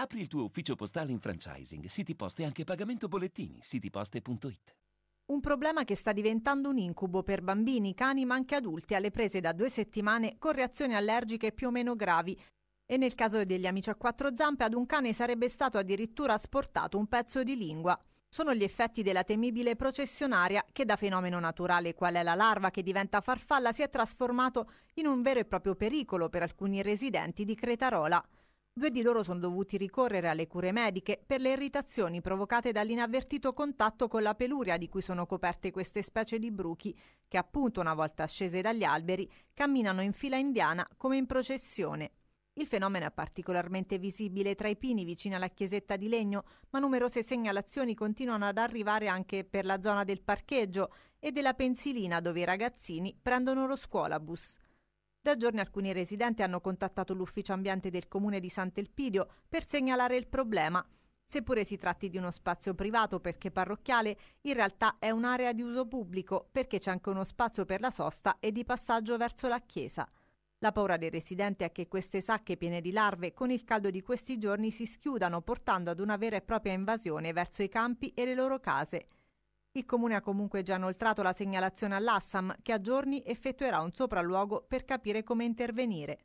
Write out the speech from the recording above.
Apri il tuo ufficio postale in franchising, siti poste anche pagamento bollettini, sitiposte.it. Un problema che sta diventando un incubo per bambini, cani ma anche adulti alle prese da due settimane con reazioni allergiche più o meno gravi. E nel caso degli amici a quattro zampe ad un cane sarebbe stato addirittura asportato un pezzo di lingua. Sono gli effetti della temibile processionaria che da fenomeno naturale qual è la larva che diventa farfalla si è trasformato in un vero e proprio pericolo per alcuni residenti di Cretarola. Due di loro sono dovuti ricorrere alle cure mediche per le irritazioni provocate dall'inavvertito contatto con la peluria di cui sono coperte queste specie di bruchi, che appunto una volta scese dagli alberi camminano in fila indiana come in processione. Il fenomeno è particolarmente visibile tra i pini vicino alla chiesetta di legno, ma numerose segnalazioni continuano ad arrivare anche per la zona del parcheggio e della pensilina dove i ragazzini prendono lo scuolabus. Da giorni alcuni residenti hanno contattato l'ufficio ambiente del comune di Sant'Elpidio per segnalare il problema. Seppure si tratti di uno spazio privato perché parrocchiale, in realtà è un'area di uso pubblico perché c'è anche uno spazio per la sosta e di passaggio verso la chiesa. La paura dei residenti è che queste sacche piene di larve con il caldo di questi giorni si schiudano portando ad una vera e propria invasione verso i campi e le loro case. Il comune ha comunque già inoltrato la segnalazione all'Assam che a giorni effettuerà un sopralluogo per capire come intervenire.